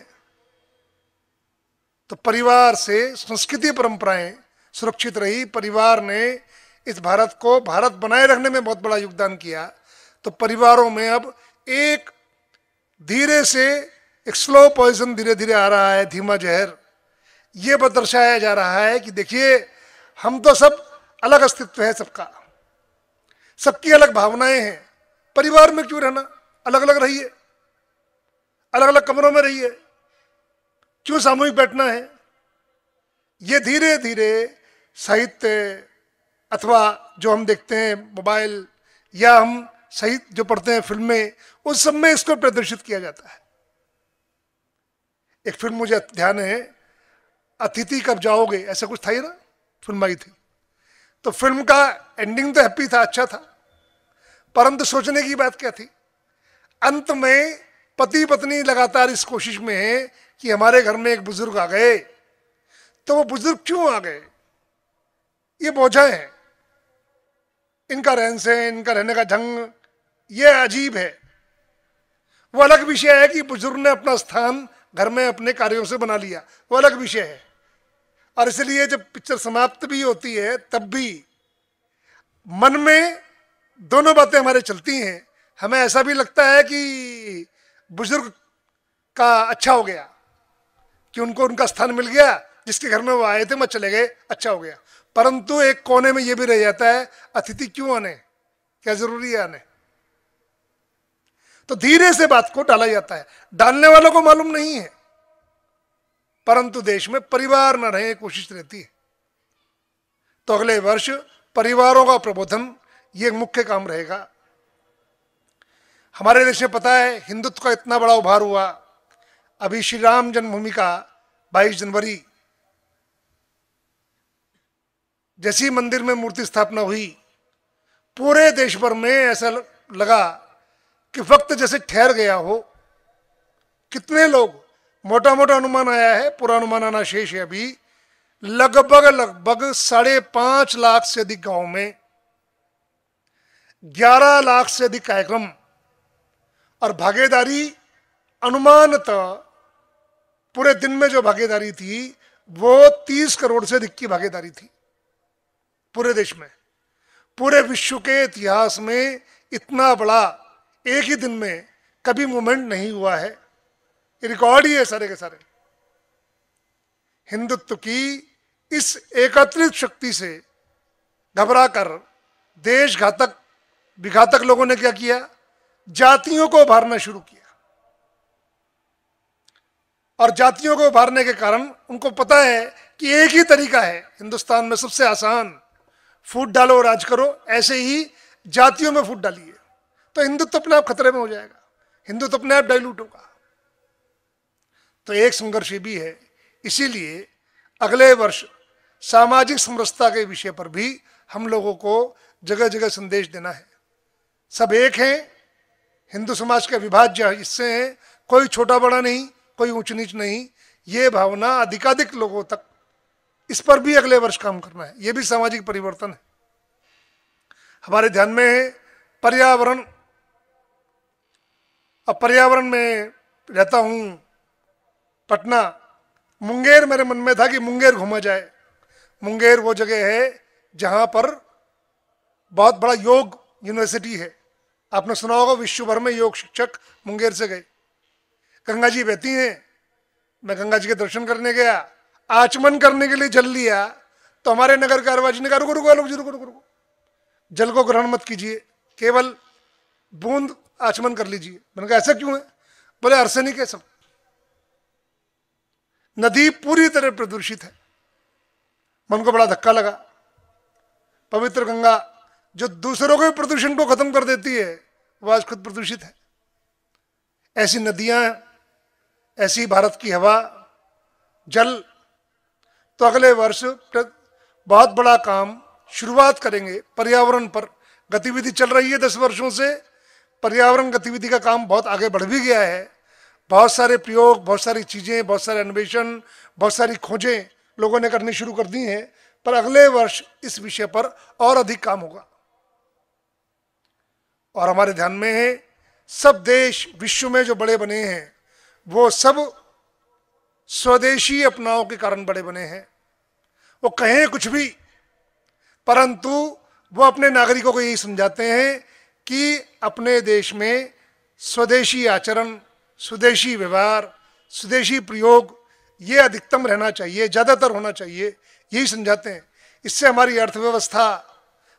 तो परिवार से संस्कृति परंपराएं सुरक्षित रही परिवार ने इस भारत को भारत बनाए रखने में बहुत बड़ा योगदान किया तो परिवारों में अब एक धीरे से एक स्लो पॉइजन धीरे धीरे आ रहा है धीमा जहर ये दर्शाया जा रहा है कि देखिए हम तो सब अलग अस्तित्व है सबका सबकी अलग भावनाएं हैं परिवार में क्यों रहना अलग अलग रहिए अलग अलग कमरों में रहिए क्यों सामूहिक बैठना है ये धीरे धीरे साहित्य अथवा जो हम देखते हैं मोबाइल या हम सहित जो पढ़ते हैं फिल्में उन सब में इसको प्रदर्शित किया जाता है एक फिल्म मुझे ध्यान है अतिथि कब जाओगे ऐसा कुछ था ही ना फिल्म आई थी तो फिल्म का एंडिंग तो हैप्पी था अच्छा था परंतु सोचने की बात क्या थी अंत में पति पत्नी लगातार इस कोशिश में है कि हमारे घर में एक बुजुर्ग आ गए तो वो बुजुर्ग क्यों आ गए ये बोझा है इनका रहन सहन इनका रहने का ढंग यह अजीब है वो अलग विषय है कि बुजुर्ग ने अपना स्थान घर में अपने कार्यों से बना लिया वो अलग विषय है और इसलिए जब पिक्चर समाप्त भी होती है तब भी मन में दोनों बातें हमारे चलती हैं हमें ऐसा भी लगता है कि बुजुर्ग का अच्छा हो गया कि उनको उनका स्थान मिल गया जिसके घर में वो आए थे मत चले गए अच्छा हो गया परंतु एक कोने में यह भी रह जाता है अतिथि क्यों आने क्या जरूरी है आने तो धीरे से बात को डाला जाता है डालने वालों को मालूम नहीं है परंतु देश में परिवार न रहे कोशिश रहती है तो अगले वर्ष परिवारों का प्रबोधन यह मुख्य काम रहेगा हमारे देश में पता है हिंदुत्व का इतना बड़ा उभार हुआ अभी श्री राम जन्मभूमि का बाईस जनवरी जैसी मंदिर में मूर्ति स्थापना हुई पूरे देश भर में ऐसा लगा कि वक्त जैसे ठहर गया हो कितने लोग मोटा मोटा अनुमान आया है पूरा अनुमान आना शेष है अभी लगभग लगभग साढ़े पांच लाख से अधिक गांव में ग्यारह लाख से अधिक कार्यक्रम और भागीदारी अनुमानतः पूरे दिन में जो भागीदारी थी वो तीस करोड़ से अधिक की भागीदारी थी पूरे देश में पूरे विश्व के इतिहास में इतना बड़ा एक ही दिन में कभी मूवमेंट नहीं हुआ है रिकॉर्ड ही है सारे के सारे हिंदुत्व की इस एकत्रित शक्ति से घबरा कर देश घातक विघातक लोगों ने क्या किया जातियों को उभारना शुरू किया और जातियों को उभारने के कारण उनको पता है कि एक ही तरीका है हिंदुस्तान में सबसे आसान फूट डालो राज करो ऐसे ही जातियों में फूट डालिए तो हिंदुत्व अपने आप खतरे में हो जाएगा हिंदुत्व अपने आप डाइल्यूट होगा तो एक संघर्ष भी है इसीलिए अगले वर्ष सामाजिक समरसता के विषय पर भी हम लोगों को जगह जगह संदेश देना है सब एक हैं हिंदू समाज का विभाज्य हिस्से हैं कोई छोटा बड़ा नहीं कोई ऊंच नीच नहीं ये भावना अधिकाधिक लोगों तक इस पर भी अगले वर्ष काम करना है यह भी सामाजिक परिवर्तन है हमारे ध्यान में है पर्यावरण अब पर्यावरण में रहता हूं पटना मुंगेर मेरे मन में था कि मुंगेर घूमा जाए मुंगेर वो जगह है जहां पर बहुत बड़ा योग यूनिवर्सिटी है आपने सुना होगा विश्व भर में योग शिक्षक मुंगेर से गए गंगा जी बहती हैं मैं गंगा जी के दर्शन करने गया आचमन करने के लिए जल लिया तो हमारे नगर कारवा जी ने कहा रुको रुको आलोक रुको रुको रुको जल को ग्रहण मत कीजिए केवल बूंद आचमन कर लीजिए मैंने कहा ऐसा क्यों है बोले अर्सेनिक है सब नदी पूरी तरह प्रदूषित है मन को बड़ा धक्का लगा पवित्र गंगा जो दूसरों के प्रदूषण को खत्म कर देती है वह आज खुद प्रदूषित है ऐसी नदियां ऐसी भारत की हवा जल तो अगले वर्ष बहुत बड़ा काम शुरुआत करेंगे पर्यावरण पर गतिविधि चल रही है दस वर्षों से पर्यावरण गतिविधि का काम बहुत आगे बढ़ भी गया है बहुत सारे प्रयोग बहुत सारी चीज़ें बहुत सारे अन्वेषण बहुत सारी खोजें लोगों ने करनी शुरू कर दी हैं पर अगले वर्ष इस विषय पर और अधिक काम होगा और हमारे ध्यान में है सब देश विश्व में जो बड़े बने हैं वो सब स्वदेशी अपनाओं के कारण बड़े बने हैं वो कहें कुछ भी परंतु वो अपने नागरिकों को यही समझाते हैं कि अपने देश में स्वदेशी आचरण स्वदेशी व्यवहार स्वदेशी प्रयोग ये अधिकतम रहना चाहिए ज़्यादातर होना चाहिए यही समझाते हैं इससे हमारी अर्थव्यवस्था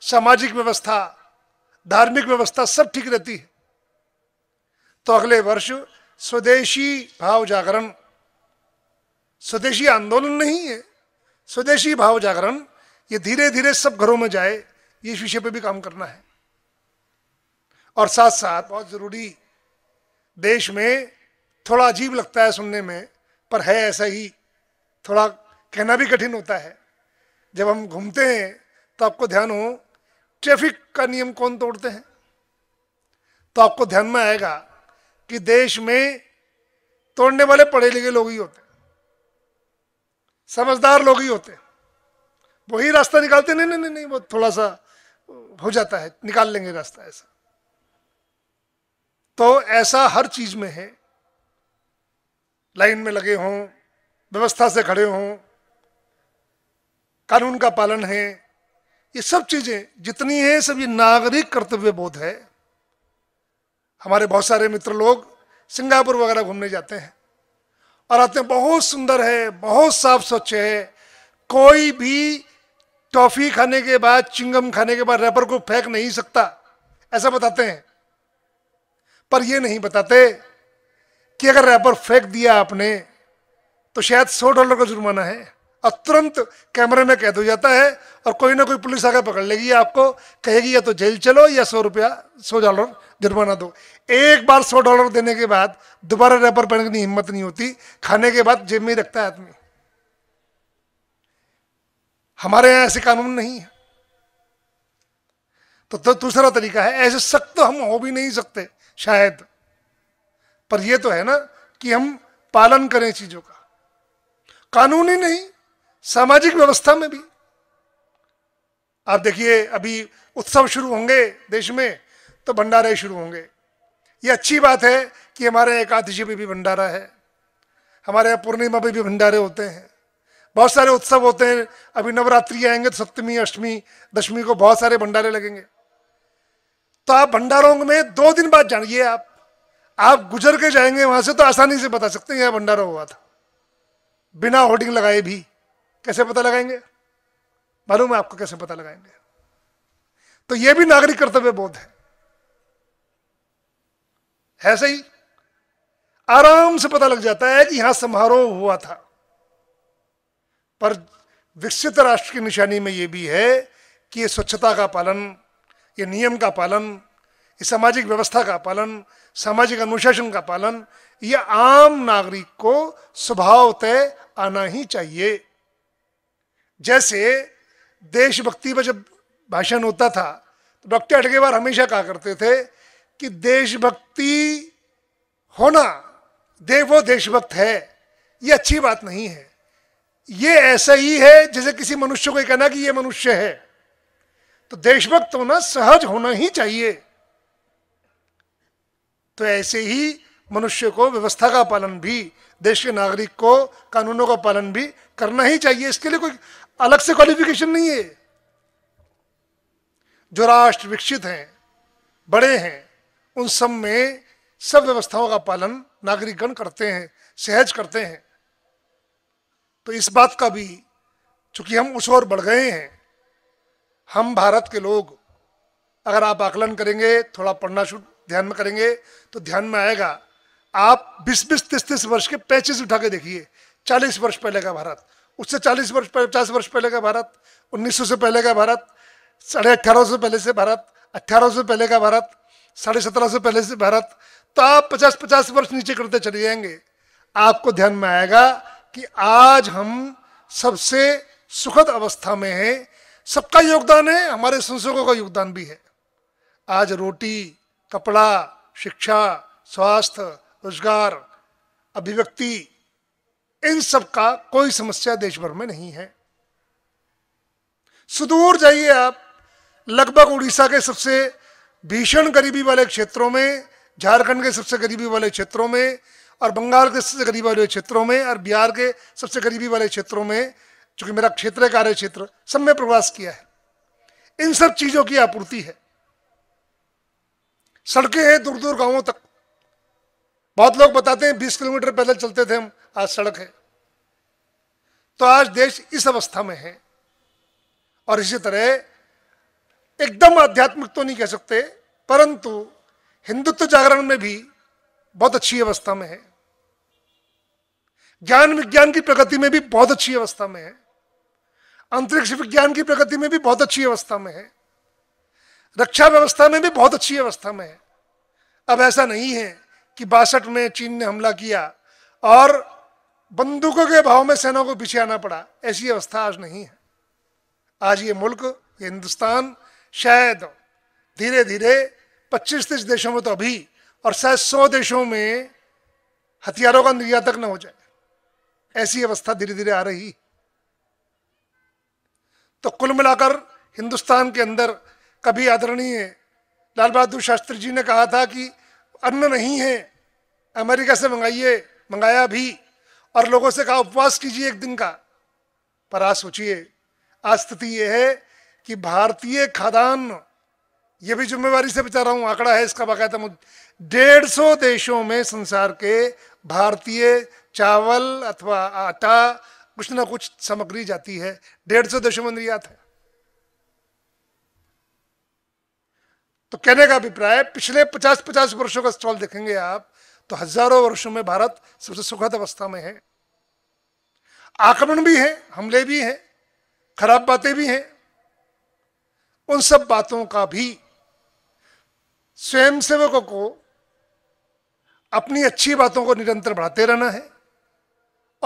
सामाजिक व्यवस्था धार्मिक व्यवस्था सब ठीक रहती है तो अगले वर्ष स्वदेशी भाव जागरण स्वदेशी आंदोलन नहीं है स्वदेशी भाव जागरण ये धीरे धीरे सब घरों में जाए ये इस विषय पर भी काम करना है और साथ साथ बहुत जरूरी देश में थोड़ा अजीब लगता है सुनने में पर है ऐसा ही थोड़ा कहना भी कठिन होता है जब हम घूमते हैं तो आपको ध्यान हो ट्रैफिक का नियम कौन तोड़ते हैं तो आपको ध्यान में आएगा कि देश में तोड़ने वाले पढ़े लिखे लोग ही होते हैं समझदार लोग ही होते हैं वही रास्ता निकालते नहीं नहीं नहीं नहीं वो थोड़ा सा हो जाता है निकाल लेंगे रास्ता ऐसा तो ऐसा हर चीज में है लाइन में लगे हों व्यवस्था से खड़े हों कानून का पालन है ये सब चीजें जितनी है सब ये नागरिक कर्तव्य बोध है हमारे बहुत सारे मित्र लोग सिंगापुर वगैरह घूमने जाते हैं और आते बहुत सुंदर है बहुत साफ स्वच्छ है कोई भी टॉफी खाने के बाद चिंगम खाने के बाद रैपर को फेंक नहीं सकता ऐसा बताते हैं पर यह नहीं बताते कि अगर रैपर फेंक दिया आपने तो शायद सौ डॉलर का जुर्माना है और तुरंत कैमरे में कैद हो जाता है और कोई ना कोई पुलिस आकर पकड़ लेगी आपको कहेगी या तो जेल चलो या सौ रुपया सौ डॉलर जुर्माना दो एक बार सौ डॉलर देने के बाद दोबारा रेपर पहनने की हिम्मत नहीं होती खाने के बाद जेब में ही रखता है आदमी हमारे यहाँ ऐसे कानून नहीं है तो, तो दूसरा तरीका है ऐसे सख्त तो हम हो भी नहीं सकते शायद पर यह तो है ना कि हम पालन करें चीजों का कानून ही नहीं सामाजिक व्यवस्था में भी आप देखिए अभी उत्सव शुरू होंगे देश में तो भंडारे शुरू होंगे ये अच्छी बात है कि हमारे एकादशी में भी भंडारा है हमारे यहाँ पूर्णिमा में भी भंडारे होते हैं बहुत सारे उत्सव होते हैं अभी नवरात्रि आएंगे तो सप्तमी अष्टमी दशमी को बहुत सारे भंडारे लगेंगे तो आप भंडारों में दो दिन बाद जानिए आप आप गुजर के जाएंगे वहां से तो आसानी से बता सकते हैं यह भंडारा हुआ था बिना होर्डिंग लगाए भी कैसे पता लगाएंगे मालूम है आपको कैसे पता लगाएंगे तो यह भी नागरिक कर्तव्य बोध है ऐसे ही आराम से पता लग जाता है कि यहां समारोह हुआ था पर विकसित राष्ट्र की निशानी में यह भी है कि यह स्वच्छता का पालन ये नियम का पालन ये सामाजिक व्यवस्था का पालन सामाजिक अनुशासन का पालन यह आम नागरिक को स्वभावतः आना ही चाहिए जैसे देशभक्ति पर जब भाषण होता था तो डॉक्टर अटकेवार हमेशा कहा करते थे कि देशभक्ति होना दे वो देशभक्त है ये अच्छी बात नहीं है ये ऐसा ही है जैसे किसी मनुष्य को कहना कि ये मनुष्य है तो देशभक्त होना सहज होना ही चाहिए तो ऐसे ही मनुष्य को व्यवस्था का पालन भी देश के नागरिक को कानूनों का पालन भी करना ही चाहिए इसके लिए कोई अलग से क्वालिफिकेशन नहीं है जो राष्ट्र विकसित हैं बड़े हैं उन सब में सब व्यवस्थाओं का पालन नागरिकगण करते हैं सहज करते हैं तो इस बात का भी चूंकि हम उस ओर बढ़ गए हैं हम भारत के लोग अगर आप आकलन करेंगे थोड़ा पढ़ना शुरू ध्यान में करेंगे तो ध्यान में आएगा आप 20 20 तीस तीस वर्ष के पैचेस उठा के देखिए 40 वर्ष पहले का भारत उससे चालीस वर्ष पचास वर्ष पहले का भारत उन्नीस से पहले का भारत साढ़े अट्ठारह से पहले से भारत अट्ठारह से पहले का भारत साढ़े सत्रह से पहले से भारत तो आप पचास पचास वर्ष नीचे करते चले जाएंगे आपको ध्यान में आएगा कि आज हम सबसे सुखद अवस्था में है सबका योगदान है हमारे संसदों का योगदान भी है आज रोटी कपड़ा शिक्षा स्वास्थ्य रोजगार अभिव्यक्ति इन सब का कोई समस्या देश भर में नहीं है सुदूर जाइए आप लगभग उड़ीसा के सबसे भीषण गरीबी वाले क्षेत्रों में झारखंड के सबसे गरीबी वाले क्षेत्रों में और बंगाल के सबसे गरीबी वाले क्षेत्रों में और बिहार के सबसे गरीबी वाले क्षेत्रों में चूंकि मेरा क्षेत्र है कार्य क्षेत्र सब में प्रवास किया है इन सब चीजों की आपूर्ति है सड़कें हैं दूर दूर गांवों तक बहुत लोग बताते हैं बीस किलोमीटर पैदल चलते थे हम आज सड़क है तो आज देश इस अवस्था में है और इसी तरह एकदम आध्यात्मिक तो नहीं कह सकते परंतु हिंदुत्व जागरण में भी बहुत अच्छी अवस्था में है ज्ञान विज्ञान की प्रगति में भी बहुत अच्छी अवस्था में है अंतरिक्ष विज्ञान की प्रगति में भी बहुत अच्छी अवस्था में है रक्षा व्यवस्था में भी बहुत अच्छी अवस्था में है अब ऐसा नहीं है कि बासठ में चीन ने हमला किया और बंदूकों के भाव में सेना को पीछे आना पड़ा ऐसी अवस्था आज नहीं है आज ये मुल्क ये हिंदुस्तान शायद धीरे धीरे पच्चीस तीस देशों में तो अभी और शायद सौ देशों में हथियारों का निर्यातक न हो जाए ऐसी अवस्था धीरे धीरे आ रही तो कुल मिलाकर हिंदुस्तान के अंदर कभी आदरणीय लाल बहादुर शास्त्री जी ने कहा था कि अन्न नहीं है अमेरिका से मंगाइए मंगाया भी और लोगों से कहा उपवास कीजिए एक दिन का पर आज सोचिए आज स्थिति यह है कि भारतीय खादान ये भी जिम्मेवारी से बचा रहा हूं आंकड़ा है इसका बाकायदा डेढ़ सौ देशों में संसार के भारतीय चावल अथवा आटा कुछ ना कुछ सामग्री जाती है डेढ़ सौ देशों में निर्यात है तो कहने का अभिप्राय पिछले पचास पचास वर्षों का स्टॉल देखेंगे आप तो हजारों वर्षों में भारत सबसे सुखद अवस्था में है आक्रमण भी है हमले भी हैं खराब बातें भी हैं उन सब बातों का भी स्वयंसेवकों को अपनी अच्छी बातों को निरंतर बढ़ाते रहना है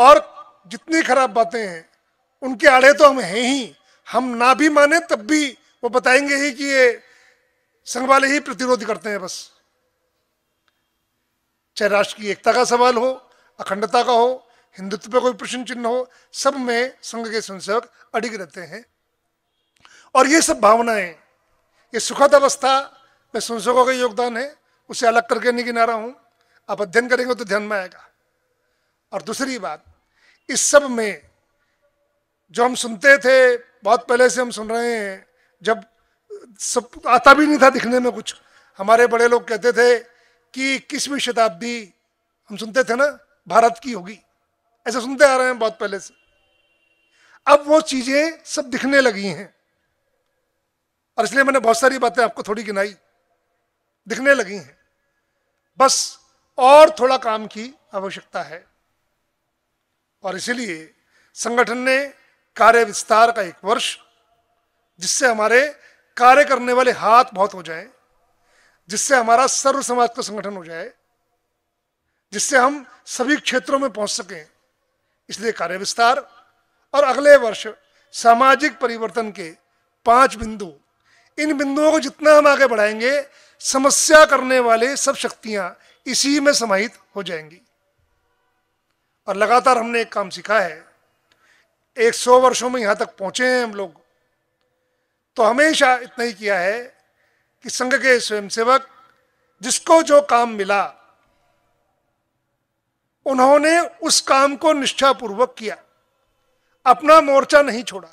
और जितनी खराब बातें हैं उनके आड़े तो हम हैं ही हम ना भी माने तब भी वो बताएंगे ही कि ये संघ वाले ही प्रतिरोध करते हैं बस चाहे राष्ट्र की एकता का सवाल हो अखंडता का हो हिंदुत्व पे कोई प्रश्न चिन्ह हो सब में संघ के संसेवक अडिग रहते हैं और ये सब भावनाएं ये सुखद अवस्था में संसेवकों का योगदान है उसे अलग करके नहीं गिना रहा हूं आप अध्ययन करेंगे तो ध्यान में आएगा और दूसरी बात इस सब में जो हम सुनते थे बहुत पहले से हम सुन रहे हैं जब सब आता भी नहीं था दिखने में कुछ हमारे बड़े लोग कहते थे कि किसवीं शताब्दी हम सुनते थे ना भारत की होगी ऐसा सुनते आ रहे हैं बहुत पहले से अब वो चीजें सब दिखने लगी हैं और इसलिए मैंने बहुत सारी बातें आपको थोड़ी गिनाई दिखने लगी हैं बस और थोड़ा काम की आवश्यकता है और इसलिए संगठन ने कार्य विस्तार का एक वर्ष जिससे हमारे कार्य करने वाले हाथ बहुत हो जाए जिससे हमारा सर्व समाज का संगठन हो जाए जिससे हम सभी क्षेत्रों में पहुंच सकें इसलिए कार्य विस्तार और अगले वर्ष सामाजिक परिवर्तन के पांच बिंदु इन बिंदुओं को जितना हम आगे बढ़ाएंगे समस्या करने वाले सब शक्तियां इसी में समाहित हो जाएंगी और लगातार हमने एक काम सीखा है एक सौ वर्षों में यहां तक पहुंचे हैं हम लोग तो हमेशा इतना ही किया है कि संघ के स्वयंसेवक जिसको जो काम मिला उन्होंने उस काम को निष्ठापूर्वक किया अपना मोर्चा नहीं छोड़ा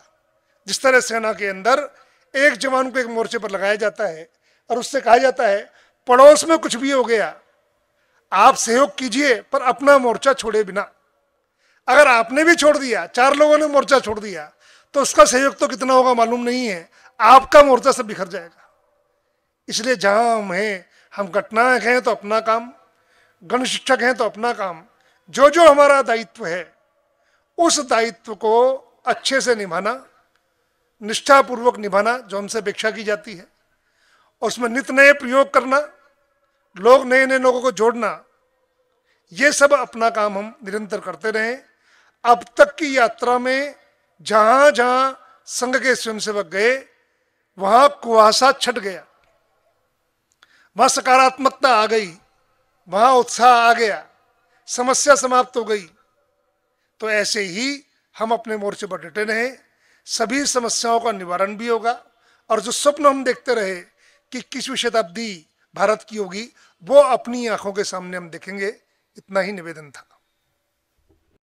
जिस तरह सेना के अंदर एक जवान को एक मोर्चे पर लगाया जाता है और उससे कहा जाता है पड़ोस में कुछ भी हो गया आप सहयोग कीजिए पर अपना मोर्चा छोड़े बिना अगर आपने भी छोड़ दिया चार लोगों ने मोर्चा छोड़ दिया तो उसका सहयोग तो कितना होगा मालूम नहीं है आपका मोर्चा सब बिखर जाएगा इसलिए जहां हम हैं हम घटनायक हैं तो अपना काम गण शिक्षक हैं तो अपना काम जो जो हमारा दायित्व है उस दायित्व को अच्छे से निभाना निष्ठापूर्वक निभाना जो हमसे अपेक्षा की जाती है और उसमें नित नए प्रयोग करना लोग नए नए लोगों को जोड़ना ये सब अपना काम हम निरंतर करते रहे अब तक की यात्रा में जहां जहां संघ के स्वयंसेवक गए वहां कुहासा छट गया वहां सकारात्मकता आ गई वहां उत्साह आ गया समस्या समाप्त हो गई तो ऐसे ही हम अपने मोर्चे पर डटे रहे सभी समस्याओं का निवारण भी होगा और जो स्वप्न हम देखते रहे कि किसवीं शताब्दी भारत की होगी वो अपनी आंखों के सामने हम देखेंगे इतना ही निवेदन था